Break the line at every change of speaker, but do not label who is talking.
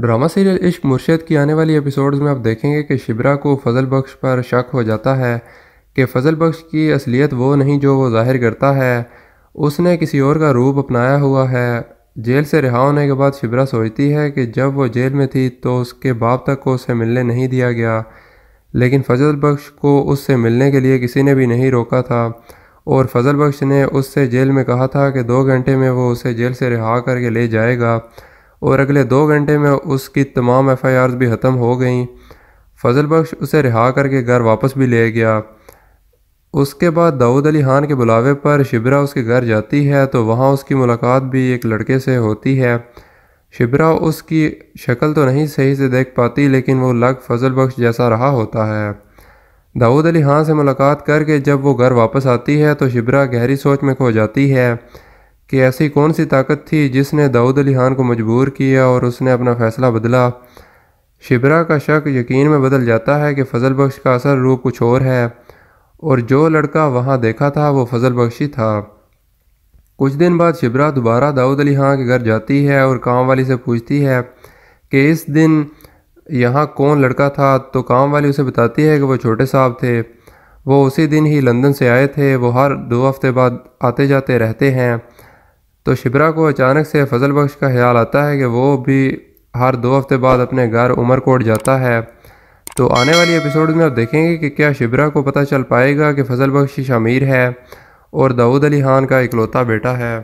drama serial इश्क मुर्शद की आने वाली एपिसोड्स में आप देखेंगे कि शिबरा को फजल बख्श पर शक हो जाता है कि फजल बख्श की असलियत वो नहीं जो वो जाहिर करता है उसने किसी और का रूप अपनाया हुआ है जेल से रिहा होने के बाद शिबरा सोचती है कि जब वो जेल में थी तो उसके बाप तक को उसे मिलने नहीं दिया गया लेकिन फजल बख्श को उससे मिलने के लिए किसी ने भी नहीं रोका था और फजल बख्श ने उससे जेल में कहा था कि दो घंटे में वो उसे जेल से रिहा करके ले जाएगा और अगले दो घंटे में उसकी तमाम एफ़ आई आर भी ख़त्म हो गई फजल बख्श उसे रिहा करके घर वापस भी ले गया उसके बाद दाऊद अली खान के बुलावे पर शिबरा उसके घर जाती है तो वहाँ उसकी मुलाकात भी एक लड़के से होती है शिबरा उसकी शक्ल तो नहीं सही से देख पाती लेकिन वो लग फजल बख्श जैसा रहा होता है दाऊद अली खान से मुलाकात करके जब वो घर वापस आती है तो शिबरा गहरी सोच में खो जाती है कि ऐसी कौन सी ताकत थी जिसने दाऊद अली खान को मजबूर किया और उसने अपना फ़ैसला बदला शिबरा का शक यकीन में बदल जाता है कि फजल बख्श का असर रूप कुछ और है और जो लड़का वहाँ देखा था वो फजल बख्शी था कुछ दिन बाद शिबरा दोबारा दाऊद अली खान के घर जाती है और काम वाली से पूछती है कि इस दिन यहाँ कौन लड़का था तो काम वाली उसे बताती है कि वो छोटे साहब थे वो उसी दिन ही लंदन से आए थे वो हर दो हफ्ते बाद आते जाते रहते हैं तो शिप्रा को अचानक से फजल बख्श का ख्याल आता है कि वो भी हर दो हफ्ते बाद अपने घर उमरकोट जाता है तो आने वाली एपिसोड में आप देखेंगे कि क्या शिप्रा को पता चल पाएगा कि फजल बख्श शामिर है और दाऊद अली खान का इकलौता बेटा है